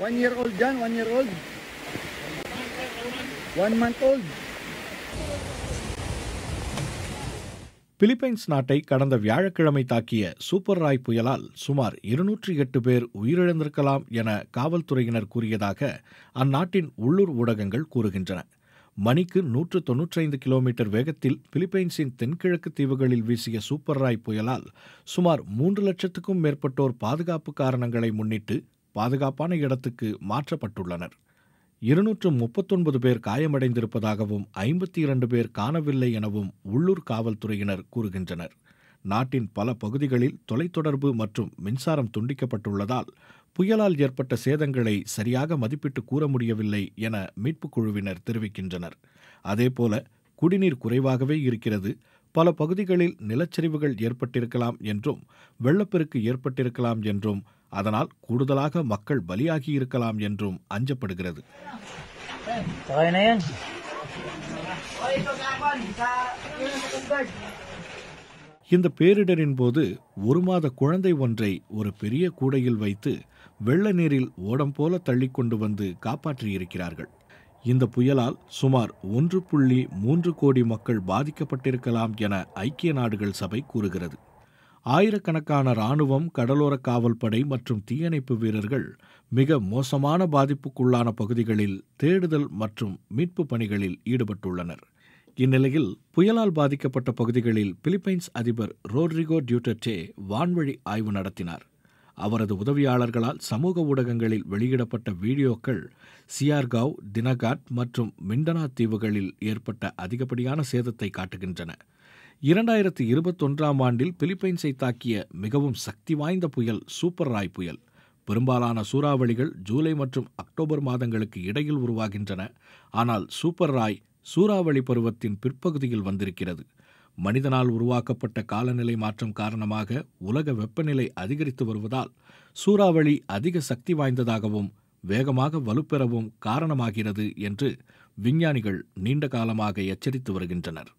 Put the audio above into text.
One year old dyan, one year old. One month old. Philippines நாட்டை கடந்த வியாழக்கிழமை தாக்கிய சூப்பர் ராய் புயலால் சுமார் இருநூற்றி எட்டு பேர் உயிரிழந்திருக்கலாம் என காவல்துறையினர் கூறியதாக அந்நாட்டின் உள்ளூர் ஊடகங்கள் கூறுகின்றன மணிக்கு நூற்று ஐந்து கிலோமீட்டர் வேகத்தில் பிலிப்பைன்ஸின் தென்கிழக்கு தீவுகளில் வீசிய சூப்பர் ராய் புயலால் சுமார் மூன்று லட்சத்துக்கும் மேற்பட்டோர் பாதுகாப்பு காரணங்களை முன்னிட்டு பாதுகாப்பான இடத்துக்கு மாற்றப்பட்டுள்ளனர் இருநூற்று முப்பத்தொன்பது பேர் காயமடைந்திருப்பதாகவும் ஐம்பத்தி இரண்டு பேர் காணவில்லை எனவும் உள்ளூர் காவல்துறையினர் கூறுகின்றனர் நாட்டின் பல பகுதிகளில் தொலைத்தொடர்பு மற்றும் மின்சாரம் துண்டிக்கப்பட்டுள்ளதால் புயலால் ஏற்பட்ட சேதங்களை சரியாக மதிப்பிட்டு கூற முடியவில்லை என மீட்புக் குழுவினர் தெரிவிக்கின்றனர் அதேபோல குடிநீர் குறைவாகவே இருக்கிறது பல பகுதிகளில் நிலச்சரிவுகள் ஏற்பட்டிருக்கலாம் என்றும் வெள்ளப்பெருக்கு ஏற்பட்டிருக்கலாம் என்றும் அதனால் கூடுதலாக மக்கள் பலியாகியிருக்கலாம் என்றும் அஞ்சப்படுகிறது இந்த பேரிடரின் போது ஒரு மாத குழந்தை ஒன்றை ஒரு பெரிய கூடையில் வைத்து வெள்ள நீரில் ஓடம் போல தள்ளிக்கொண்டு வந்து காப்பாற்றியிருக்கிறார்கள் இந்த புயலால் சுமார் ஒன்று புள்ளி மூன்று கோடி மக்கள் பாதிக்கப்பட்டிருக்கலாம் என ஐக்கிய நாடுகள் சபை கூறுகிறது ஆயிரக்கணக்கான இராணுவம் கடலோர காவல்படை மற்றும் தீயணைப்பு வீரர்கள் மிக மோசமான பாதிப்புக்குள்ளான பகுதிகளில் தேடுதல் மற்றும் மீட்பு பணிகளில் ஈடுபட்டுள்ளனர் இந்நிலையில் புயலால் பாதிக்கப்பட்ட பகுதிகளில் பிலிப்பைன்ஸ் அதிபர் ரோட்ரிகோ டியூட்டே வான்வழி ஆய்வு நடத்தினார் அவரது உதவியாளர்களால் சமூக ஊடகங்களில் வெளியிடப்பட்ட வீடியோக்கள் சியார்காவ் தினகாட் மற்றும் மிண்டனா தீவுகளில் ஏற்பட்ட அதிகப்படியான சேதத்தை காட்டுகின்றன இரண்டாயிரத்தி இருபத்தொன்றாம் ஆண்டில் பிலிப்பைன்ஸை தாக்கிய மிகவும் சக்தி வாய்ந்த புயல் சூப்பர் ராய் புயல் பெரும்பாலான சூறாவளிகள் ஜூலை மற்றும் அக்டோபர் மாதங்களுக்கு இடையில் உருவாகின்றன ஆனால் சூப்பர் ராய் சூறாவளி பருவத்தின் பிற்பகுதியில் வந்திருக்கிறது மனிதனால் உருவாக்கப்பட்ட காலநிலை மாற்றம் காரணமாக உலக வெப்பநிலை அதிகரித்து வருவதால் சூறாவளி அதிக சக்தி வாய்ந்ததாகவும் வேகமாக வலுப்பெறவும் காரணமாகிறது என்று விஞ்ஞானிகள் நீண்ட காலமாக எச்சரித்து வருகின்றனர்